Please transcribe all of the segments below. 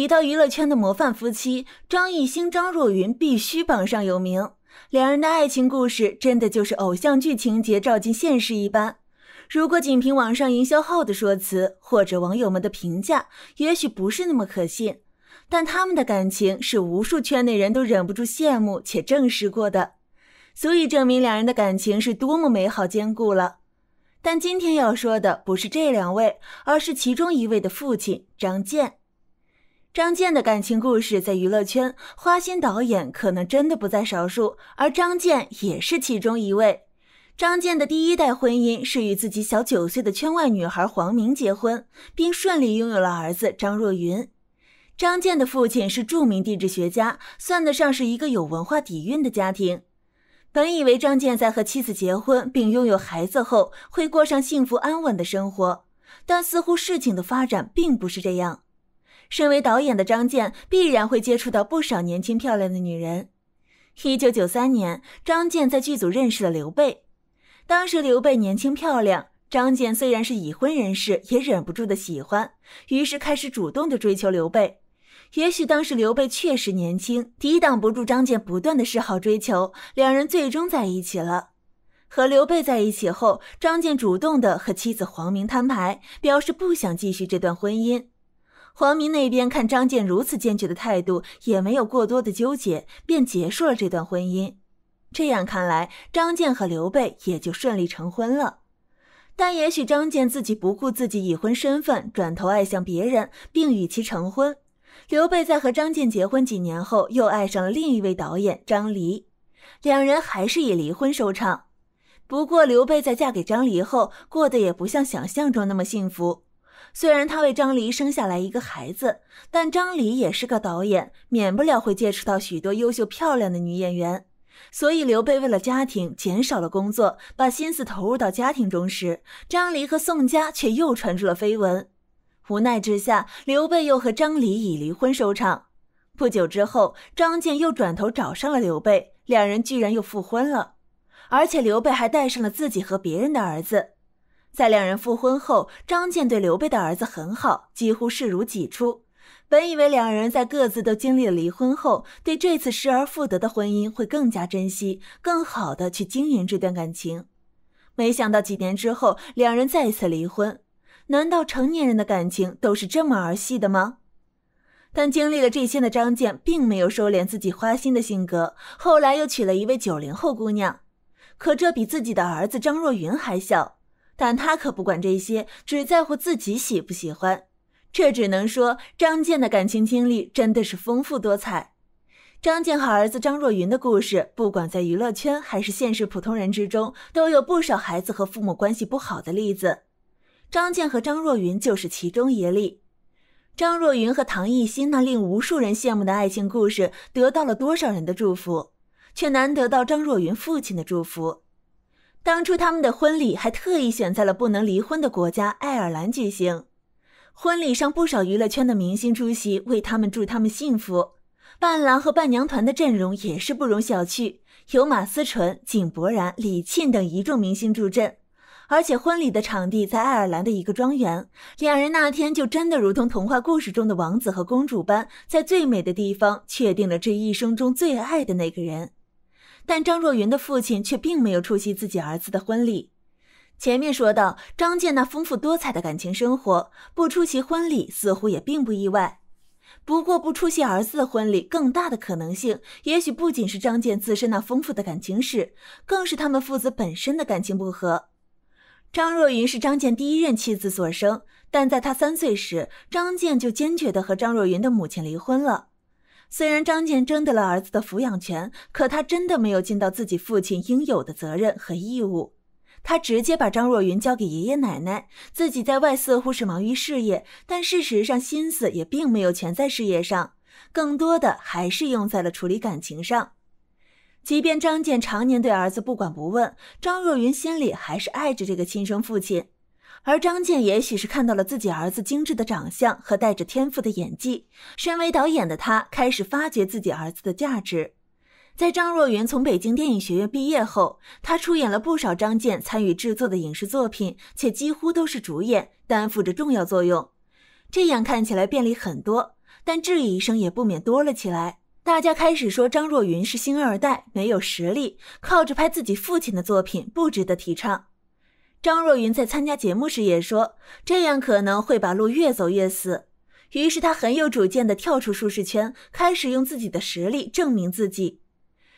提到娱乐圈的模范夫妻，张艺兴、张若昀必须榜上有名。两人的爱情故事真的就是偶像剧情节照进现实一般。如果仅凭网上营销号的说辞或者网友们的评价，也许不是那么可信。但他们的感情是无数圈内人都忍不住羡慕且证实过的，足以证明两人的感情是多么美好坚固了。但今天要说的不是这两位，而是其中一位的父亲张健。张健的感情故事在娱乐圈，花心导演可能真的不在少数，而张健也是其中一位。张健的第一代婚姻是与自己小九岁的圈外女孩黄明结婚，并顺利拥有了儿子张若昀。张健的父亲是著名地质学家，算得上是一个有文化底蕴的家庭。本以为张健在和妻子结婚并拥有孩子后，会过上幸福安稳的生活，但似乎事情的发展并不是这样。身为导演的张健必然会接触到不少年轻漂亮的女人。一九九三年，张健在剧组认识了刘备。当时刘备年轻漂亮，张健虽然是已婚人士，也忍不住的喜欢，于是开始主动的追求刘备。也许当时刘备确实年轻，抵挡不住张健不断的示好追求，两人最终在一起了。和刘备在一起后，张健主动的和妻子黄明摊牌，表示不想继续这段婚姻。黄明那边看张健如此坚决的态度，也没有过多的纠结，便结束了这段婚姻。这样看来，张健和刘备也就顺利成婚了。但也许张健自己不顾自己已婚身份，转头爱上别人，并与其成婚。刘备在和张健结婚几年后，又爱上了另一位导演张黎，两人还是以离婚收场。不过，刘备在嫁给张黎后，过得也不像想象中那么幸福。虽然他为张黎生下来一个孩子，但张黎也是个导演，免不了会接触到许多优秀漂亮的女演员。所以刘备为了家庭减少了工作，把心思投入到家庭中时，张黎和宋佳却又传出了绯闻。无奈之下，刘备又和张黎以离婚收场。不久之后，张健又转头找上了刘备，两人居然又复婚了，而且刘备还带上了自己和别人的儿子。在两人复婚后，张健对刘备的儿子很好，几乎视如己出。本以为两人在各自都经历了离婚后，对这次失而复得的婚姻会更加珍惜，更好的去经营这段感情。没想到几年之后，两人再次离婚。难道成年人的感情都是这么儿戏的吗？但经历了这些的张健并没有收敛自己花心的性格，后来又娶了一位九零后姑娘，可这比自己的儿子张若昀还小。但他可不管这些，只在乎自己喜不喜欢。这只能说张健的感情经历真的是丰富多彩。张健和儿子张若昀的故事，不管在娱乐圈还是现实普通人之中，都有不少孩子和父母关系不好的例子。张健和张若昀就是其中一例。张若昀和唐艺昕那令无数人羡慕的爱情故事，得到了多少人的祝福，却难得到张若昀父亲的祝福。当初他们的婚礼还特意选在了不能离婚的国家爱尔兰举行。婚礼上不少娱乐圈的明星出席，为他们祝他们幸福。伴郎和伴娘团的阵容也是不容小觑，有马思纯、井柏然、李沁等一众明星助阵。而且婚礼的场地在爱尔兰的一个庄园，两人那天就真的如同童话故事中的王子和公主般，在最美的地方确定了这一生中最爱的那个人。但张若昀的父亲却并没有出席自己儿子的婚礼。前面说到张健那丰富多彩的感情生活，不出席婚礼似乎也并不意外。不过不出席儿子的婚礼，更大的可能性，也许不仅是张健自身那丰富的感情史，更是他们父子本身的感情不和。张若昀是张健第一任妻子所生，但在他三岁时，张健就坚决的和张若昀的母亲离婚了。虽然张建争得了儿子的抚养权，可他真的没有尽到自己父亲应有的责任和义务。他直接把张若昀交给爷爷奶奶，自己在外似乎是忙于事业，但事实上心思也并没有全在事业上，更多的还是用在了处理感情上。即便张建常年对儿子不管不问，张若昀心里还是爱着这个亲生父亲。而张健也许是看到了自己儿子精致的长相和带着天赋的演技，身为导演的他开始发掘自己儿子的价值。在张若昀从北京电影学院毕业后，他出演了不少张健参与制作的影视作品，且几乎都是主演，担负着重要作用。这样看起来便利很多，但质疑声也不免多了起来。大家开始说张若昀是星二代，没有实力，靠着拍自己父亲的作品不值得提倡。张若昀在参加节目时也说，这样可能会把路越走越死。于是他很有主见的跳出舒适圈，开始用自己的实力证明自己。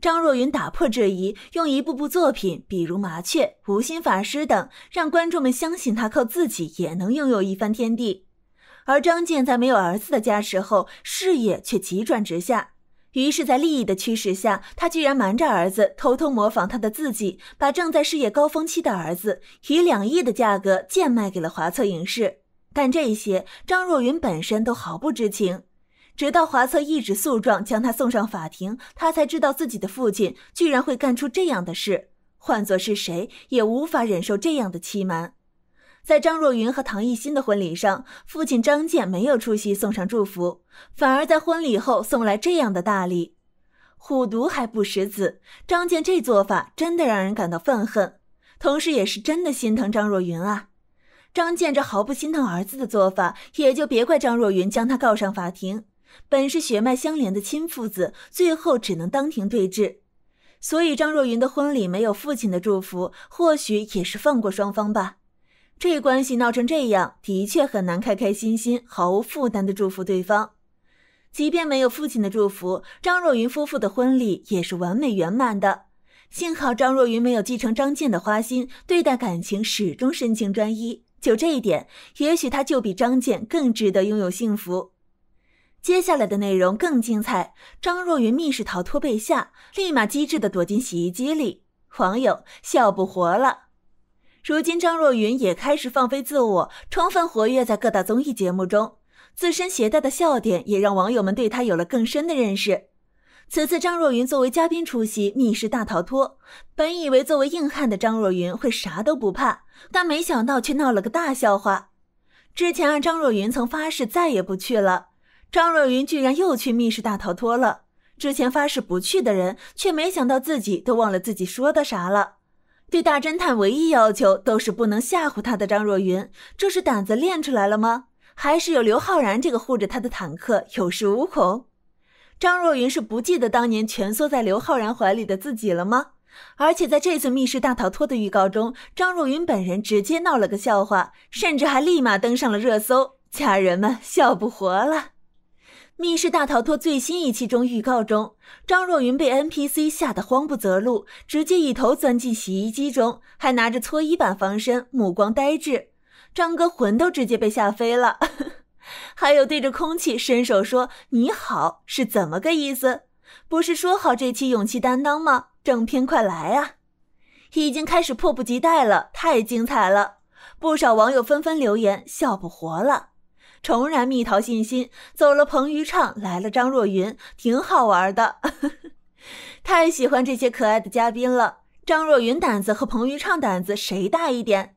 张若昀打破质疑，用一部部作品，比如《麻雀》《无心法师》等，让观众们相信他靠自己也能拥有一番天地。而张健在没有儿子的加持后，事业却急转直下。于是，在利益的驱使下，他居然瞒着儿子，偷偷模仿他的字迹，把正在事业高峰期的儿子以两亿的价格贱卖给了华策影视。但这些张若昀本身都毫不知情，直到华策一纸诉状将他送上法庭，他才知道自己的父亲居然会干出这样的事。换作是谁，也无法忍受这样的欺瞒。在张若昀和唐艺昕的婚礼上，父亲张健没有出席送上祝福，反而在婚礼后送来这样的大礼。虎毒还不食子，张健这做法真的让人感到愤恨，同时也是真的心疼张若昀啊。张健这毫不心疼儿子的做法，也就别怪张若昀将他告上法庭。本是血脉相连的亲父子，最后只能当庭对峙。所以张若昀的婚礼没有父亲的祝福，或许也是放过双方吧。这关系闹成这样，的确很难开开心心、毫无负担的祝福对方。即便没有父亲的祝福，张若昀夫妇的婚礼也是完美圆满的。幸好张若昀没有继承张健的花心，对待感情始终深情专一。就这一点，也许他就比张健更值得拥有幸福。接下来的内容更精彩：张若昀密室逃脱被吓，立马机智的躲进洗衣机里。网友笑不活了。如今，张若昀也开始放飞自我，充分活跃在各大综艺节目中，自身携带的笑点也让网友们对他有了更深的认识。此次张若昀作为嘉宾出席《密室大逃脱》，本以为作为硬汉的张若昀会啥都不怕，但没想到却闹了个大笑话。之前啊，张若昀曾发誓再也不去了，张若昀居然又去《密室大逃脱》了。之前发誓不去的人，却没想到自己都忘了自己说的啥了。对大侦探唯一要求都是不能吓唬他的张若昀，这是胆子练出来了吗？还是有刘昊然这个护着他的坦克有恃无恐？张若昀是不记得当年蜷缩在刘昊然怀里的自己了吗？而且在这次密室大逃脱的预告中，张若昀本人直接闹了个笑话，甚至还立马登上了热搜，家人们笑不活了。《密室大逃脱》最新一期中预告中，张若昀被 NPC 吓得慌不择路，直接一头钻进洗衣机中，还拿着搓衣板防身，目光呆滞。张哥魂都直接被吓飞了，还有对着空气伸手说“你好”是怎么个意思？不是说好这期勇气担当吗？正片快来啊！已经开始迫不及待了，太精彩了！不少网友纷纷留言笑不活了。重燃蜜桃信心，走了彭昱畅，来了张若昀，挺好玩的，太喜欢这些可爱的嘉宾了。张若昀胆子和彭昱畅胆子谁大一点？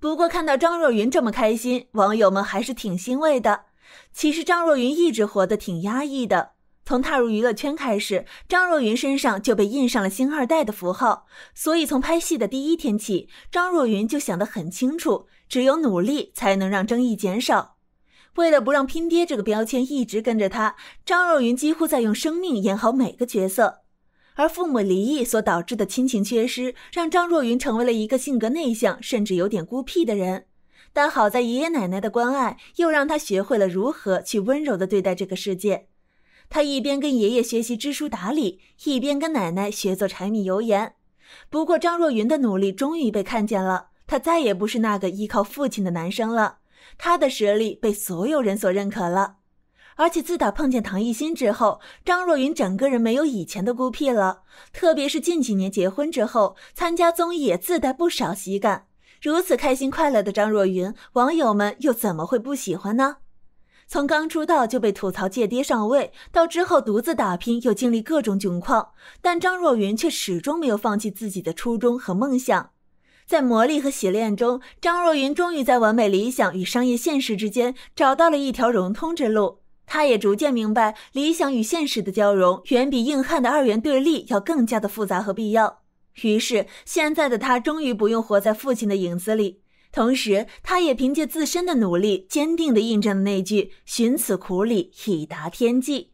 不过看到张若昀这么开心，网友们还是挺欣慰的。其实张若昀一直活得挺压抑的，从踏入娱乐圈开始，张若昀身上就被印上了星二代的符号，所以从拍戏的第一天起，张若昀就想得很清楚，只有努力才能让争议减少。为了不让“拼爹”这个标签一直跟着他，张若昀几乎在用生命演好每个角色。而父母离异所导致的亲情缺失，让张若昀成为了一个性格内向，甚至有点孤僻的人。但好在爷爷奶奶的关爱，又让他学会了如何去温柔地对待这个世界。他一边跟爷爷学习知书达理，一边跟奶奶学做柴米油盐。不过，张若昀的努力终于被看见了，他再也不是那个依靠父亲的男生了。她的实力被所有人所认可了，而且自打碰见唐艺昕之后，张若昀整个人没有以前的孤僻了。特别是近几年结婚之后，参加综艺也自带不少喜感。如此开心快乐的张若昀，网友们又怎么会不喜欢呢？从刚出道就被吐槽借爹上位，到之后独自打拼又经历各种窘况，但张若昀却始终没有放弃自己的初衷和梦想。在磨砺和洗练中，张若昀终于在完美理想与商业现实之间找到了一条融通之路。他也逐渐明白，理想与现实的交融远比硬汉的二元对立要更加的复杂和必要。于是，现在的他终于不用活在父亲的影子里，同时，他也凭借自身的努力，坚定的印证了那句“寻此苦里，以达天际”。